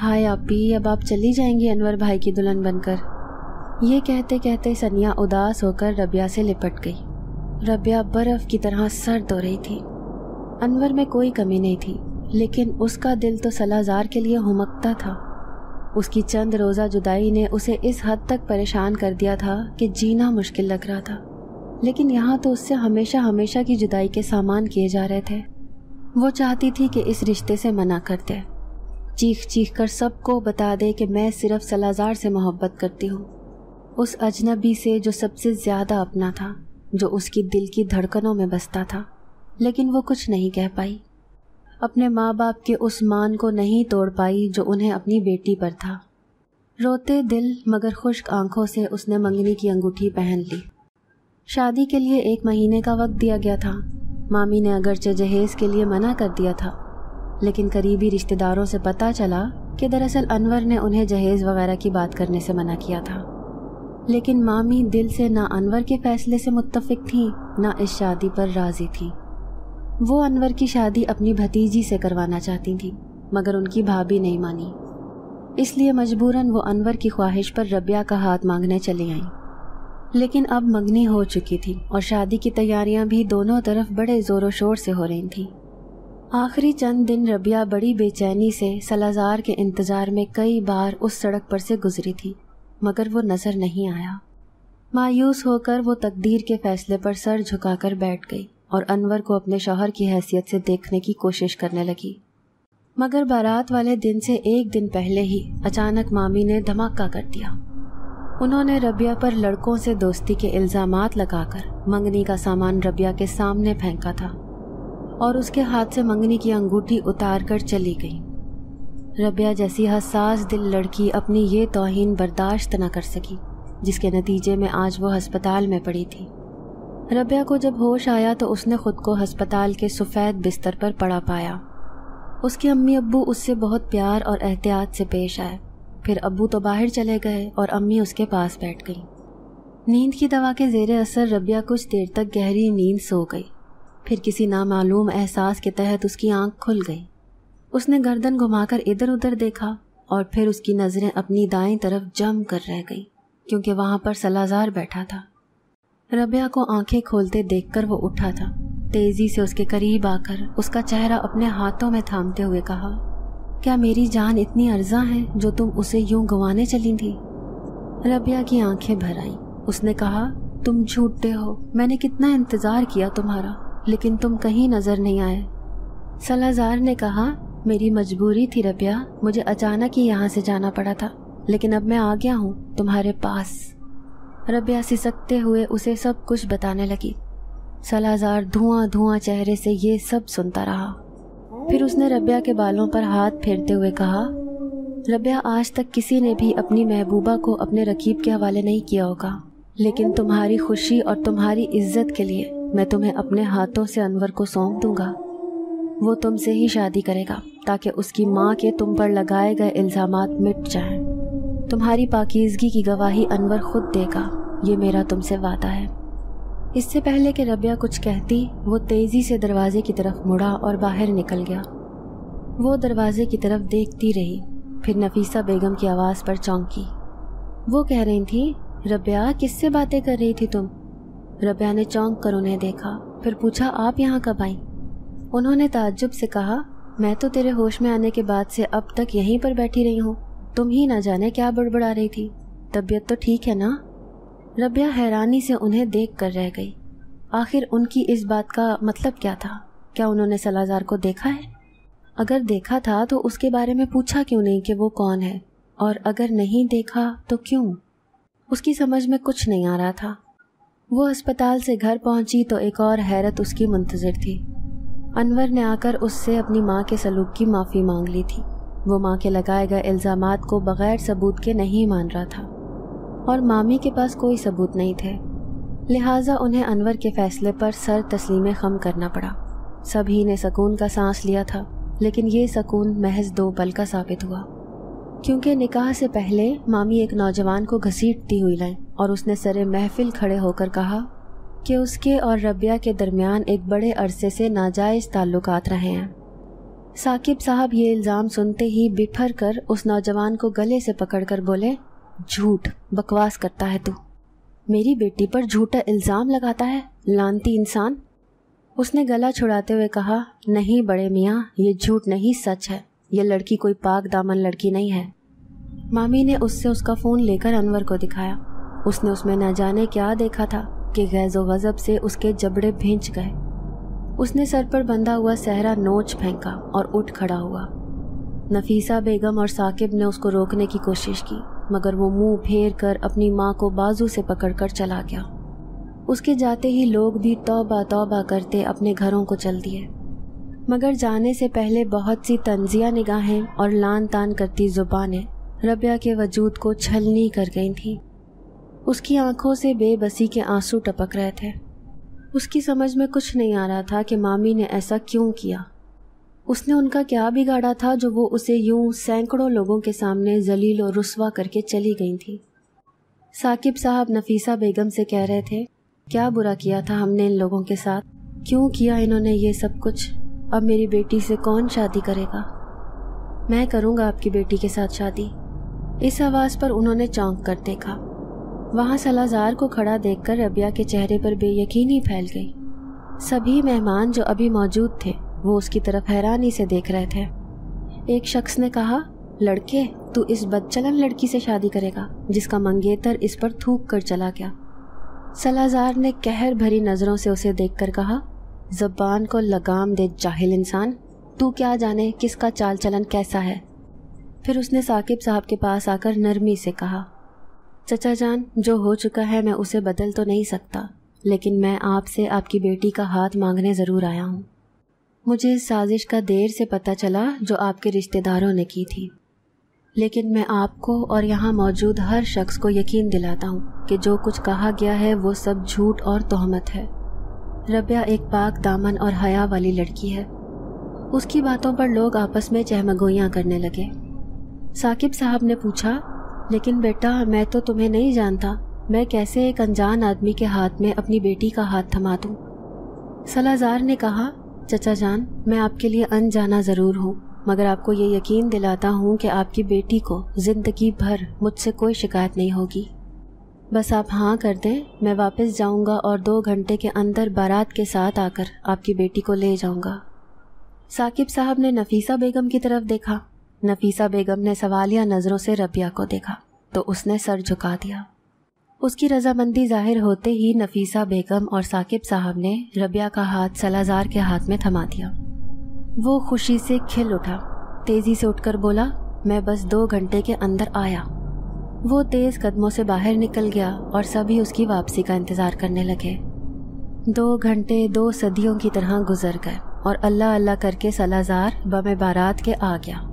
Speaker 1: हाय आपी अब आप चली जाएंगी अनवर भाई की दुल्हन बनकर ये कहते कहते सनिया उदास होकर रबिया से लिपट गई रबिया बर्फ़ की तरह सर्द हो रही थी अनवर में कोई कमी नहीं थी लेकिन उसका दिल तो सलाजार के लिए हुमकता था उसकी चंद रोज़ा जुदाई ने उसे इस हद तक परेशान कर दिया था कि जीना मुश्किल लग रहा था लेकिन यहाँ तो उससे हमेशा हमेशा की जुदाई के सामान किए जा रहे थे वो चाहती थी कि इस रिश्ते से मना कर दे चीख चीख कर सबको बता दे कि मैं सिर्फ सलाजार से मोहब्बत करती हूँ उस अजनबी से जो सबसे ज़्यादा अपना था जो उसकी दिल की धड़कनों में बसता था लेकिन वो कुछ नहीं कह पाई अपने माँ बाप के उस मान को नहीं तोड़ पाई जो उन्हें अपनी बेटी पर था रोते दिल मगर खुश्क आंखों से उसने मंगनी की अंगूठी पहन ली शादी के लिए एक महीने का वक्त दिया गया था मामी ने अगरचे जहेज के लिए मना कर दिया था लेकिन करीबी रिश्तेदारों से पता चला कि दरअसल अनवर ने उन्हें जहेज वगैरह की बात करने से मना किया था लेकिन मामी दिल से ना अनवर के फैसले से मुतफिक थी ना इस शादी पर राज़ी थी वो अनवर की शादी अपनी भतीजी से करवाना चाहती थी मगर उनकी भाभी नहीं मानी इसलिए मजबूरन वो अनवर की ख्वाहिश पर रबिया का हाथ मांगने चली आई लेकिन अब मंगनी हो चुकी थी और शादी की तैयारियां भी दोनों तरफ बड़े ज़ोरों शोर से हो रही थीं आखिरी चंद दिन रबिया बड़ी बेचैनी से सलाजार के इंतज़ार में कई बार उस सड़क पर से गुजरी थी मगर वो नज़र नहीं आया मायूस होकर वो तकदीर के फैसले पर सर झुकाकर बैठ गई और अनवर को अपने शोहर की हैसियत से देखने की कोशिश करने लगी मगर बारात वाले दिन से एक दिन पहले ही अचानक मामी ने धमाका कर दिया उन्होंने रबिया पर लड़कों से दोस्ती के इल्ज़ाम लगाकर मंगनी का सामान रबिया के सामने फेंका था और उसके हाथ से मंगनी की अंगूठी उतार कर चली गई रबिया जैसी हसास दिल लड़की अपनी ये तोहन बर्दाश्त न कर सकी जिसके नतीजे में आज वो हस्पताल में पड़ी थी रबिया को जब होश आया तो उसने खुद को हस्पताल के सफ़ेद बिस्तर पर पड़ा पाया उसके अम्मी अब्बू उससे बहुत प्यार और एहतियात से पेश आए फिर अब्बू तो बाहर चले गए और अम्मी उसके पास बैठ गई नींद की दवा के जेर असर रबिया कुछ देर तक गहरी नींद सो गई फिर किसी नामालूम एहसास के तहत उसकी आंख खुल गई उसने गर्दन घुमाकर इधर उधर देखा और फिर उसकी नज़रें अपनी दाएं तरफ जम कर रह गई क्योंकि वहाँ पर सलाजार बैठा था रबिया को आंखें खोलते देखकर वो उठा था तेजी से उसके करीब आकर उसका चेहरा अपने हाथों में थामते हुए कहा क्या मेरी जान इतनी अर्जा है जो तुम उसे यूं गंवाने चली थी रबिया की आंखें भर आईं उसने कहा तुम झूठते हो मैंने कितना इंतज़ार किया तुम्हारा लेकिन तुम कहीं नज़र नहीं आए सलाजार ने कहा मेरी मजबूरी थी रबिया मुझे अचानक ही यहाँ से जाना पड़ा था लेकिन अब मैं आ गया हूँ तुम्हारे पास रबिया सिसकते हुए उसे सब कुछ बताने लगी सलाजार धुआं धुआं चेहरे से ये सब सुनता रहा फिर उसने रबिया के बालों पर हाथ फेरते हुए कहा रबिया आज तक किसी ने भी अपनी महबूबा को अपने रकीब के हवाले नहीं किया होगा लेकिन तुम्हारी खुशी और तुम्हारी इज्जत के लिए मैं तुम्हें अपने हाथों से अनवर को सौंप दूंगा वो तुमसे ही शादी करेगा ताकि उसकी माँ के तुम पर लगाए गए इल्ज़ाम मिट जाएं। तुम्हारी पाकिजगी की गवाही अनवर खुद देगा ये मेरा तुमसे वादा है इससे पहले कि रबिया कुछ कहती वो तेज़ी से दरवाजे की तरफ मुड़ा और बाहर निकल गया वो दरवाजे की तरफ देखती रही फिर नफीसा बेगम की आवाज़ पर चौंकी वो कह रही थी रबिया किससे बातें कर रही थी तुम रबिया ने चौंक कर उन्हें देखा फिर पूछा आप यहाँ कब आई उन्होंने ताज्जुब से कहा मैं तो तेरे होश में आने के बाद से अब तक यहीं पर बैठी रही हूँ तुम ही ना जाने क्या बड़बड़ा रही थी तबीयत तो ठीक है ना रबिया हैरानी से उन्हें देख कर रह गई आखिर उनकी इस बात का मतलब क्या था क्या उन्होंने सलाजार को देखा है अगर देखा था तो उसके बारे में पूछा क्यों नहीं कि वो कौन है और अगर नहीं देखा तो क्यों उसकी समझ में कुछ नहीं आ रहा था वो अस्पताल से घर पहुंची तो एक और हैरत उसकी मुंतज़र थी अनवर ने आकर उससे अपनी माँ के सलूक की माफ़ी मांग ली थी वो माँ के लगाए गए इल्ज़ाम को बग़ैर सबूत के नहीं मान रहा था और मामी के पास कोई सबूत नहीं थे लिहाजा उन्हें अनवर के फ़ैसले पर सर तस्लीम खम करना पड़ा सभी ने सकून का सांस लिया था लेकिन ये सकून महज दो पल का साबित हुआ क्योंकि निकाह से पहले मामी एक नौजवान को घसीटती हुई लाई और उसने सरे महफिल खड़े होकर कहा कि उसके और रबिया के दरमियान एक बड़े अरसे से नाजायज़ ताल्लुकात रहे हैं साकिब साहब ये इल्ज़ाम सुनते ही बिफर कर उस नौजवान को गले से पकड़कर बोले झूठ बकवास करता है तू मेरी बेटी पर झूठा इल्ज़ाम लगाता है लानती इंसान उसने गला छुड़ाते हुए कहा नहीं बड़े मियाँ ये झूठ नहीं सच है ये लड़की कोई पाक दामन लड़की नहीं है मामी ने उससे उसका फ़ोन लेकर अनवर को दिखाया उसने उसमें न जाने क्या देखा था कि गैज़ो गज़ब से उसके जबड़े भींच गए उसने सर पर बंधा हुआ सहरा नोच फेंका और उठ खड़ा हुआ नफीसा बेगम और साकिब ने उसको रोकने की कोशिश की मगर वो मुंह फेर कर अपनी माँ को बाजू से पकड़कर चला गया उसके जाते ही लोग भी तौबा तौबा करते अपने घरों को चल दिए मगर जाने से पहले बहुत सी तंजिया निगाहें और लान तान करती ज़ुबानें रबिया के वजूद को छलनी कर गई थीं उसकी आंखों से बेबसी के आंसू टपक रहे थे उसकी समझ में कुछ नहीं आ रहा था कि मामी ने ऐसा क्यों किया उसने उनका क्या बिगाड़ा था जो वो उसे यूं सैकड़ों लोगों के सामने जलील और रसवा करके चली गई थी साकिब साहब नफीसा बेगम से कह रहे थे क्या बुरा किया था हमने इन लोगों के साथ क्यों किया इन्होंने ये सब कुछ अब मेरी बेटी से कौन शादी करेगा मैं करूँगा आपकी बेटी के साथ शादी इस आवाज़ पर उन्होंने चौंक कर देखा वहाँ सलाजार को खड़ा देखकर रबिया के चेहरे पर बेयकीनी फैल गई सभी मेहमान जो अभी मौजूद थे वो उसकी तरफ हैरानी से देख रहे थे एक शख्स ने कहा लड़के तू इस बदचलन लड़की से शादी करेगा जिसका मंगेतर इस पर थूक कर चला गया सलाजार ने कहर भरी नज़रों से उसे देखकर कहा जबान को लगाम दे जाहिल इंसान तू क्या जाने किसका चाल चलन कैसा है फिर उसने साकिब साहब के पास आकर नरमी से कहा चचा जान जो हो चुका है मैं उसे बदल तो नहीं सकता लेकिन मैं आपसे आपकी बेटी का हाथ मांगने ज़रूर आया हूँ मुझे इस साजिश का देर से पता चला जो आपके रिश्तेदारों ने की थी लेकिन मैं आपको और यहाँ मौजूद हर शख्स को यकीन दिलाता हूँ कि जो कुछ कहा गया है वो सब झूठ और तोहमत है रबिया एक पाक दामन और हया वाली लड़की है उसकी बातों पर लोग आपस में चहमगोयाँ करने लगे साकिब साहब ने पूछा लेकिन बेटा मैं तो तुम्हें नहीं जानता मैं कैसे एक अनजान आदमी के हाथ में अपनी बेटी का हाथ थमा दूँ सलाजार ने कहा चचा जान मैं आपके लिए अनजाना ज़रूर हूँ मगर आपको ये यकीन दिलाता हूँ कि आपकी बेटी को ज़िंदगी भर मुझसे कोई शिकायत नहीं होगी बस आप हाँ कर दें मैं वापस जाऊँगा और दो घंटे के अंदर बारात के साथ आकर आपकी बेटी को ले जाऊँगा साकिब साहब ने नफीसा बेगम की तरफ देखा नफीसा बेगम ने सवालिया नज़रों से रबिया को देखा तो उसने सर झुका दिया उसकी रजामंदी जाहिर होते ही नफीसा बेगम और साकिब साहब ने रबिया का हाथ सलाजार के हाथ में थमा दिया वो खुशी से खिल उठा तेज़ी से उठकर बोला मैं बस दो घंटे के अंदर आया वो तेज़ कदमों से बाहर निकल गया और सभी उसकी वापसी का इंतज़ार करने लगे दो घंटे दो सदियों की तरह गुजर गए और अल्लाह अल्लाह करके सलाजार बम बारात के आ गया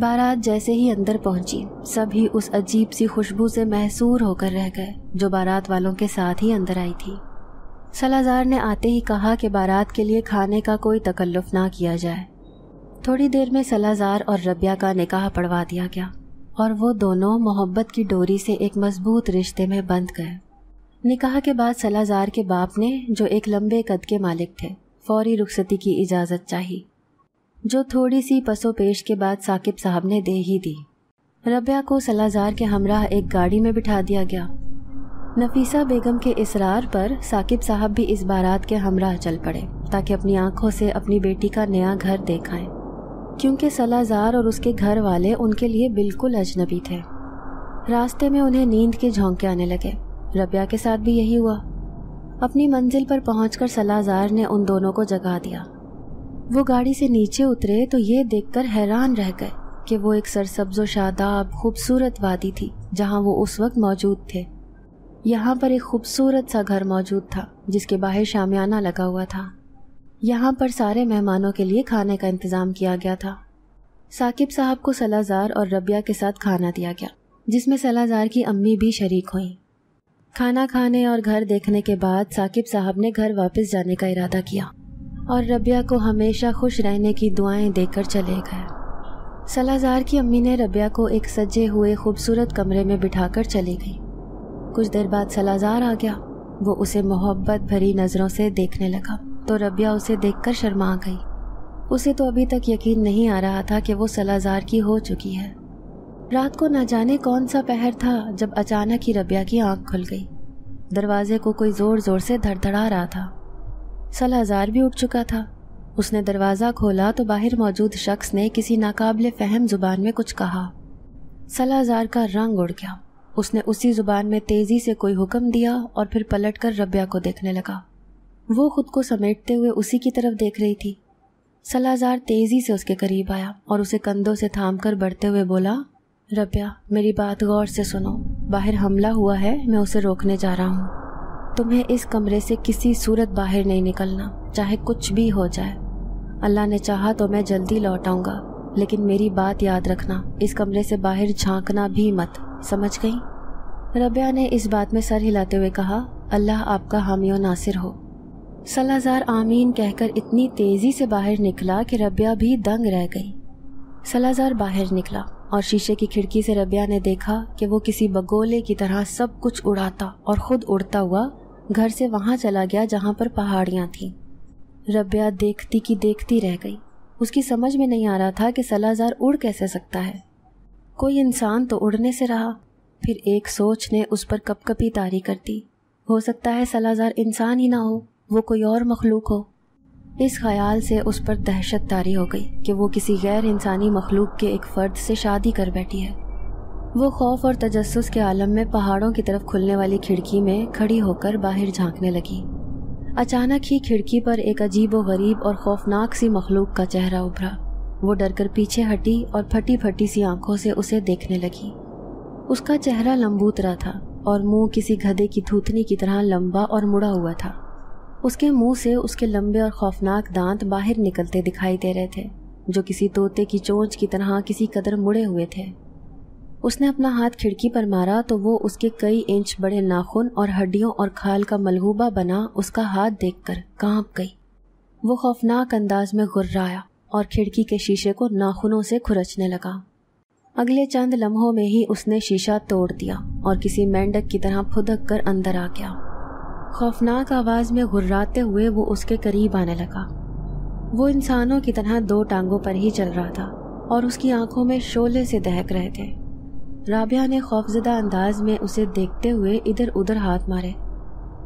Speaker 1: बारात जैसे ही अंदर पहुंची सभी उस अजीब सी खुशबू से महसूर होकर रह गए जो बारात वालों के साथ ही अंदर आई थी सलाजार ने आते ही कहा कि बारात के लिए खाने का कोई तकल्लुफ ना किया जाए थोड़ी देर में सलाजार और रबिया का निकाह पढ़वा दिया गया और वो दोनों मोहब्बत की डोरी से एक मजबूत रिश्ते में बंध गए निकाह के बाद सलाजार के बाप ने जो एक लंबे कद के मालिक थे फौरी रुखसती की इजाज़त चाही जो थोड़ी सी पसो पेश के बाद साकिब साहब ने दे ही दी रबिया को सलाजार के हमराह एक गाड़ी में बिठा दिया गया नफीसा बेगम के इसरार पर साकिब साहब भी इस बारात के हमराह चल पड़े ताकि अपनी आंखों से अपनी बेटी का नया घर देखाएं क्योंकि सलाजार और उसके घर वाले उनके लिए बिल्कुल अजनबी थे रास्ते में उन्हें नींद के झोंके आने लगे रबिया के साथ भी यही हुआ अपनी मंजिल पर पहुंचकर सलाजार ने उन दोनों को जगा दिया वो गाड़ी से नीचे उतरे तो ये देखकर हैरान रह गए कि वो एक सरसब्ज शादाब खूबसूरत वादी थी जहाँ वो उस वक्त मौजूद थे यहाँ पर एक खूबसूरत सा घर मौजूद था जिसके बाहर शामियाना लगा हुआ था यहाँ पर सारे मेहमानों के लिए खाने का इंतज़ाम किया गया था साकिब साहब को सलाजार और रबिया के साथ खाना दिया गया जिसमें सलाजार की अम्मी भी शरीक हुई खाना खाने और घर देखने के बाद साकिब साहब ने घर वापस जाने का इरादा किया और रबिया को हमेशा खुश रहने की दुआएं देकर चले गए सलाजार की अम्मी ने रबिया को एक सजे हुए खूबसूरत कमरे में बिठाकर चली गई कुछ देर बाद सलाजार आ गया वो उसे मोहब्बत भरी नज़रों से देखने लगा तो रबिया उसे देखकर शर्मा गई उसे तो अभी तक यकीन नहीं आ रहा था कि वो सलाजार की हो चुकी है रात को न जाने कौन सा पहर था जब अचानक ही रबिया की आंख खुल गई दरवाजे को कोई ज़ोर ज़ोर से धड़धड़ा रहा था सलाहजार भी उठ चुका था उसने दरवाज़ा खोला तो बाहर मौजूद शख्स ने किसी नाकाबले फहम जुबान में कुछ कहा सलाहजार का रंग उड़ गया उसने उसी जुबान में तेज़ी से कोई हुक्म दिया और फिर पलट कर रबिया को देखने लगा वो खुद को समेटते हुए उसी की तरफ देख रही थी सलाहजार तेज़ी से उसके करीब आया और उसे कंधों से थाम कर बढ़ते हुए बोला रबिया मेरी बात गौर से सुनो बाहर हमला हुआ है मैं उसे रोकने जा रहा हूँ तुम्हें इस कमरे से किसी सूरत बाहर नहीं निकलना चाहे कुछ भी हो जाए अल्लाह ने चाहा तो मैं जल्दी लौट आऊंगा लेकिन मेरी बात याद रखना इस कमरे से बाहर झांकना भी मत समझ गई रबिया ने इस बात में सर हिलाते हुए कहा अल्लाह आपका हामियो नासिर हो सलाजार आमीन कहकर इतनी तेज़ी से बाहर निकला कि रबिया भी दंग रह गई सलाजार बाहर निकला और शीशे की खिड़की से रबिया ने देखा कि वो किसी बगोले की तरह सब कुछ उड़ाता और ख़ुद उड़ता हुआ घर से वहाँ चला गया जहाँ पर पहाड़ियाँ थी रबिया देखती की देखती रह गई उसकी समझ में नहीं आ रहा था कि सलाजार उड़ कैसे सकता है कोई इंसान तो उड़ने से रहा फिर एक सोच ने उस पर कपकपी तारी कर दी हो सकता है सलाजार इंसान ही ना हो वो कोई और मखलूक हो इस ख्याल से उस पर दहशत तारी हो गई कि वो किसी गैर इंसानी मखलूक के एक फ़र्द से शादी कर बैठी है वो खौफ और तजस्स के आलम में पहाड़ों की तरफ खुलने वाली खिड़की में खड़ी होकर बाहर झांकने लगी अचानक ही खिड़की पर एक अजीब व गरीब और खौफनाक सी मखलूक का चेहरा उभरा वो डरकर पीछे हटी और फटी फटी सी आंखों से उसे देखने लगी उसका चेहरा लंबूतरा था और मुंह किसी गधे की थूथनी की तरह लंबा और मुड़ा हुआ था उसके मुंह से उसके लंबे और खौफनाक दांत बाहर निकलते दिखाई दे रहे थे जो किसी तोते की चोंच की तरह किसी कदर मुड़े हुए थे उसने अपना हाथ खिड़की पर मारा तो वो उसके कई इंच बड़े नाखून और हड्डियों और खाल का मलहूबा बना उसका हाथ देखकर कांप गई वो खौफनाक अंदाज में गुर्राया और खिड़की के शीशे को नाखूनों से खुरचने लगा अगले चंद लम्हों में ही उसने शीशा तोड़ दिया और किसी मेंढक की तरह फुदक कर अंदर आ गया खौफनाक आवाज़ में घुर्राते हुए वो उसके करीब आने लगा वो इंसानों की तरह दो टांगों पर ही चल रहा था और उसकी आंखों में शोले से दहक रहे थे राबिया ने खौफजदा अंदाज में उसे देखते हुए इधर उधर हाथ मारे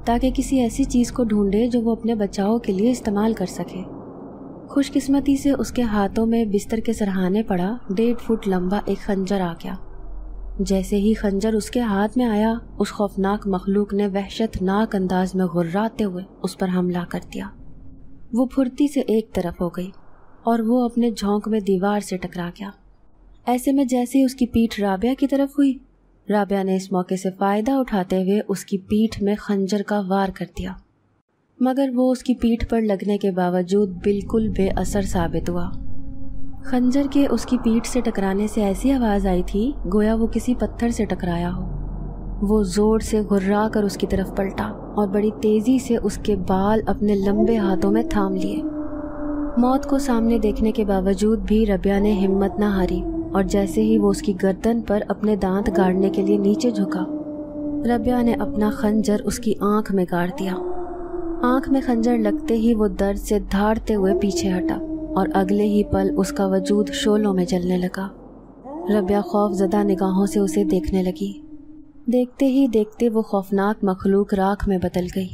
Speaker 1: ताकि किसी ऐसी चीज़ को ढूंढे जो वो अपने बचाव के लिए इस्तेमाल कर सके खुशकिस्मती से उसके हाथों में बिस्तर के सरहाने पड़ा डेढ़ फुट लंबा एक खंजर आ गया जैसे ही खंजर उसके हाथ में आया उस खौफनाक मखलूक ने वहशतनाक अंदाज में घुर्राते हुए उस पर हमला कर दिया वो फुर्ती से एक तरफ हो गई और वो अपने झोंक में दीवार से टकरा गया ऐसे में जैसे ही उसकी पीठ राबिया की तरफ हुई राबिया ने इस मौके से फ़ायदा उठाते हुए उसकी पीठ में खंजर का वार कर दिया मगर वो उसकी पीठ पर लगने के बावजूद बिल्कुल बेअसर साबित हुआ खंजर के उसकी पीठ से टकराने से ऐसी आवाज़ आई थी गोया वो किसी पत्थर से टकराया हो वो ज़ोर से घुर्रा कर उसकी तरफ पलटा और बड़ी तेज़ी से उसके बाल अपने लंबे हाथों में थाम लिए मौत को सामने देखने के बावजूद भी रबिया ने हिम्मत ना हारी और जैसे ही वो उसकी गर्दन पर अपने दांत गाड़ने के लिए नीचे झुका रबिया ने अपना खंजर उसकी आंख में गाड़ दिया आंख में खंजर लगते ही वो दर्द से धाड़ते हुए पीछे हटा और अगले ही पल उसका वजूद शोलों में जलने लगा रबिया खौफ ज़दा निगाहों से उसे देखने लगी देखते ही देखते वो खौफनाक मखलूक राख में बदल गई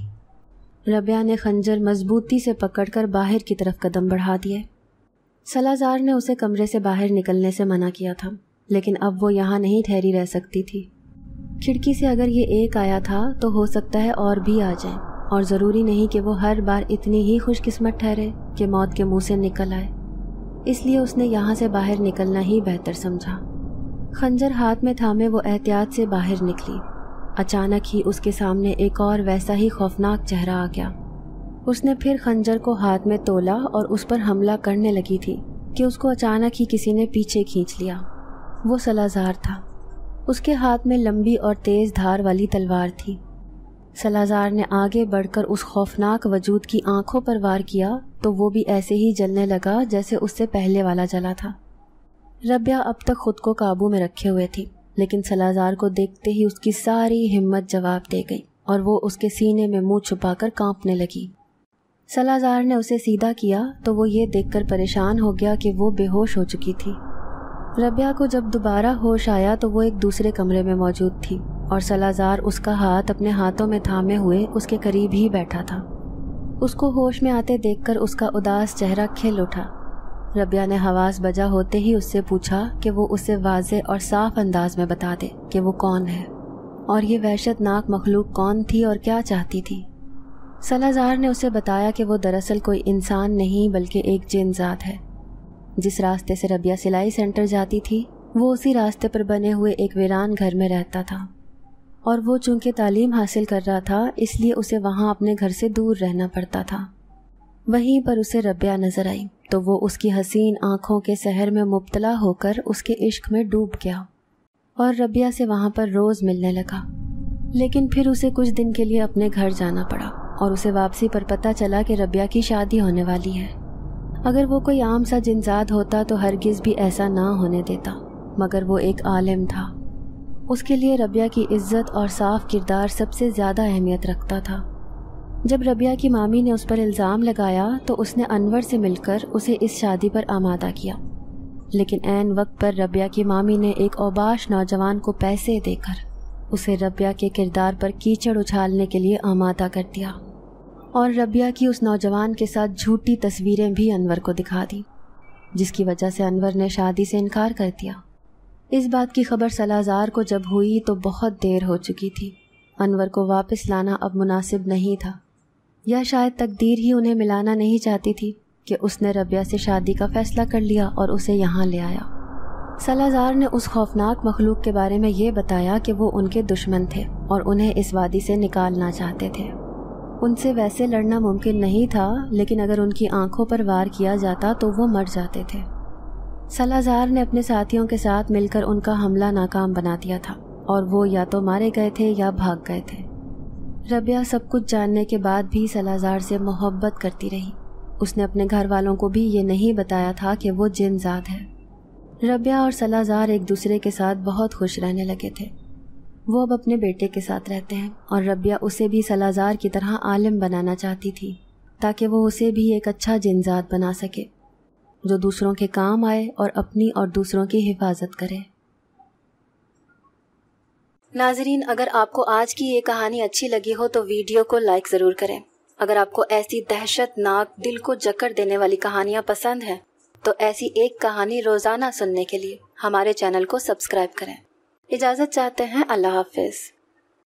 Speaker 1: रबिया ने खंजर मजबूती से पकड़कर बाहर की तरफ कदम बढ़ा दिए सलाजार ने उसे कमरे से बाहर निकलने से मना किया था लेकिन अब वो यहाँ नहीं ठहरी रह सकती थी खिड़की से अगर ये एक आया था तो हो सकता है और भी आ जाए और ज़रूरी नहीं कि वो हर बार इतनी ही खुशकिस्मत ठहरे कि मौत के मुंह से निकल आए इसलिए उसने यहाँ से बाहर निकलना ही बेहतर समझा खंजर हाथ में थामे वो एहतियात से बाहर निकली अचानक ही उसके सामने एक और वैसा ही खौफनाक चेहरा आ गया उसने फिर खंजर को हाथ में तोला और उस पर हमला करने लगी थी कि उसको अचानक ही किसी ने पीछे खींच लिया वो सलाजार था उसके हाथ में लंबी और तेज़ धार वाली तलवार थी सलाजार ने आगे बढ़कर उस खौफनाक वजूद की आंखों पर वार किया तो वो भी ऐसे ही जलने लगा जैसे उससे पहले वाला जला था रबिया अब तक खुद को काबू में रखे हुए थी लेकिन सलाजार को देखते ही उसकी सारी हिम्मत जवाब दे गई और वो उसके सीने में मुंह छुपाकर कांपने लगी सलाजार ने उसे सीधा किया तो वो ये देखकर परेशान हो गया कि वो बेहोश हो चुकी थी रबिया को जब दोबारा होश आया तो वो एक दूसरे कमरे में मौजूद थी और सलाजार उसका हाथ अपने हाथों में थामे हुए उसके करीब ही बैठा था उसको होश में आते देखकर उसका उदास चेहरा खिल उठा रबिया ने हवास बजा होते ही उससे पूछा कि वो उसे वाजे और साफ अंदाज में बता दे कि वो कौन है और ये वहशतनाक मखलूक कौन थी और क्या चाहती थी सलाजार ने उसे बताया कि वो दरअसल कोई इंसान नहीं बल्कि एक जिनजात है जिस रास्ते से रबिया सिलाई सेंटर जाती थी वो उसी रास्ते पर बने हुए एक वीरान घर में रहता था और वो चूंकि तालीम हासिल कर रहा था इसलिए उसे वहाँ अपने घर से दूर रहना पड़ता था वहीं पर उसे रबिया नज़र आई तो वो उसकी हसीन आँखों के शहर में मुबतला होकर उसके इश्क में डूब गया और रबिया से वहाँ पर रोज़ मिलने लगा लेकिन फिर उसे कुछ दिन के लिए अपने घर जाना पड़ा और उसे वापसी पर पता चला कि रबिया की शादी होने वाली है अगर वो कोई आम सा जिनजाद होता तो हरगिज़ भी ऐसा ना होने देता मगर वो एक आलिम था उसके लिए रबिया की इज्जत और साफ किरदार सबसे ज़्यादा अहमियत रखता था जब रबिया की मामी ने उस पर इल्ज़ाम लगाया तो उसने अनवर से मिलकर उसे इस शादी पर आमादा किया लेकिन एन वक्त पर रबिया की मामी ने एक औबाश नौजवान को पैसे देकर उसे रबिया के किरदार पर कीचड़ उछालने के लिए आमादा कर दिया और रबिया की उस नौजवान के साथ झूठी तस्वीरें भी अनवर को दिखा दी जिसकी वजह से अनवर ने शादी से इनकार कर दिया इस बात की खबर सलाजार को जब हुई तो बहुत देर हो चुकी थी अनवर को वापस लाना अब मुनासिब नहीं था या शायद तकदीर ही उन्हें मिलाना नहीं चाहती थी कि उसने रबिया से शादी का फैसला कर लिया और उसे यहाँ ले आया सलाजार ने उस खौफनाक मखलूक के बारे में ये बताया कि वो उनके दुश्मन थे और उन्हें इस वादी से निकालना चाहते थे उनसे वैसे लड़ना मुमकिन नहीं था लेकिन अगर उनकी आंखों पर वार किया जाता तो वो मर जाते थे सलाजार ने अपने साथियों के साथ मिलकर उनका हमला नाकाम बना दिया था और वो या तो मारे गए थे या भाग गए थे रबिया सब कुछ जानने के बाद भी सलाजार से मोहब्बत करती रही उसने अपने घर वालों को भी ये नहीं बताया था कि वो जिनजाद है रबिया और सलाजार एक दूसरे के साथ बहुत खुश रहने लगे थे वो अब अपने बेटे के साथ रहते हैं और रबिया उसे भी सलाजार की तरह आलिम बनाना चाहती थी ताकि वो उसे भी एक अच्छा जिनजात बना सके जो दूसरों के काम आए और अपनी और दूसरों की हिफाजत करे नाजरीन अगर आपको आज की ये कहानी अच्छी लगी हो तो वीडियो को लाइक ज़रूर करें अगर आपको ऐसी दहशतनाक दिल को जकड़ देने वाली कहानियाँ पसंद हैं तो ऐसी एक कहानी रोज़ाना सुनने के लिए हमारे चैनल को सब्सक्राइब करें इजाज़त चाहते हैं अल्लाह हाफिज़